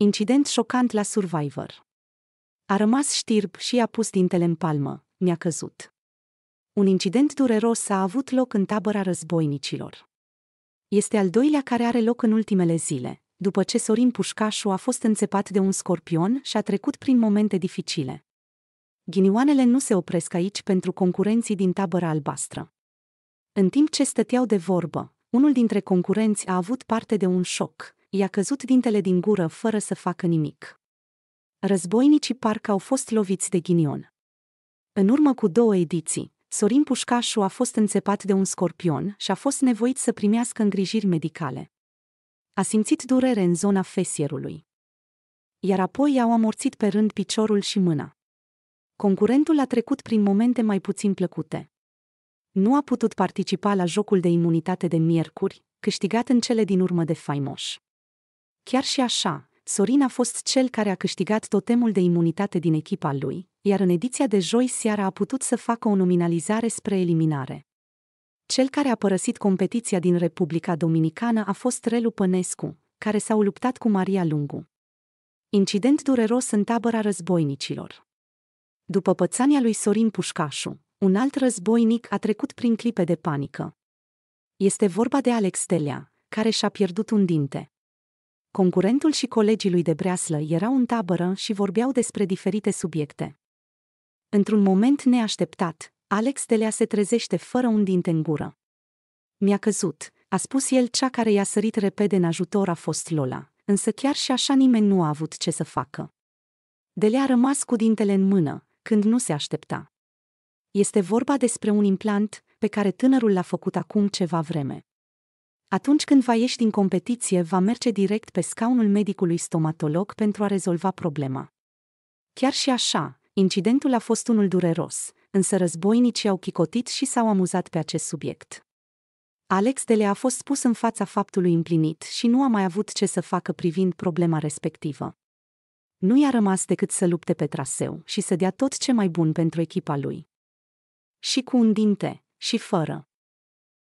Incident șocant la Survivor. A rămas știrb și a pus dintele în palmă, mi-a căzut. Un incident dureros a avut loc în tabăra războinicilor. Este al doilea care are loc în ultimele zile, după ce Sorin Pușcașu a fost înțepat de un scorpion și a trecut prin momente dificile. Ghinioanele nu se opresc aici pentru concurenții din tabăra albastră. În timp ce stăteau de vorbă, unul dintre concurenți a avut parte de un șoc, i-a căzut dintele din gură fără să facă nimic. Războinicii parcă au fost loviți de ghinion. În urmă cu două ediții, Sorin Pușcașu a fost înțepat de un scorpion și a fost nevoit să primească îngrijiri medicale. A simțit durere în zona fesierului. Iar apoi i-au amorțit pe rând piciorul și mâna. Concurentul a trecut prin momente mai puțin plăcute. Nu a putut participa la jocul de imunitate de miercuri, câștigat în cele din urmă de faimoși. Chiar și așa, Sorin a fost cel care a câștigat totemul de imunitate din echipa lui, iar în ediția de joi seara a putut să facă o nominalizare spre eliminare. Cel care a părăsit competiția din Republica Dominicană a fost Relu Pănescu, care s-au luptat cu Maria Lungu. Incident dureros în tabăra războinicilor. După pățania lui Sorin Pușcașu, un alt războinic a trecut prin clipe de panică. Este vorba de Alex Telea, care și-a pierdut un dinte. Concurentul și colegii lui de breaslă erau în tabără și vorbeau despre diferite subiecte. Într-un moment neașteptat, Alex Delea se trezește fără un dinte în gură. Mi-a căzut, a spus el cea care i-a sărit repede în ajutor a fost Lola, însă chiar și așa nimeni nu a avut ce să facă. Delea a rămas cu dintele în mână, când nu se aștepta. Este vorba despre un implant pe care tânărul l-a făcut acum ceva vreme. Atunci când va ieși din competiție, va merge direct pe scaunul medicului stomatolog pentru a rezolva problema. Chiar și așa, incidentul a fost unul dureros, însă războinicii au chicotit și s-au amuzat pe acest subiect. Alex Dele a fost pus în fața faptului împlinit și nu a mai avut ce să facă privind problema respectivă. Nu i-a rămas decât să lupte pe traseu și să dea tot ce mai bun pentru echipa lui. Și cu un dinte, și fără.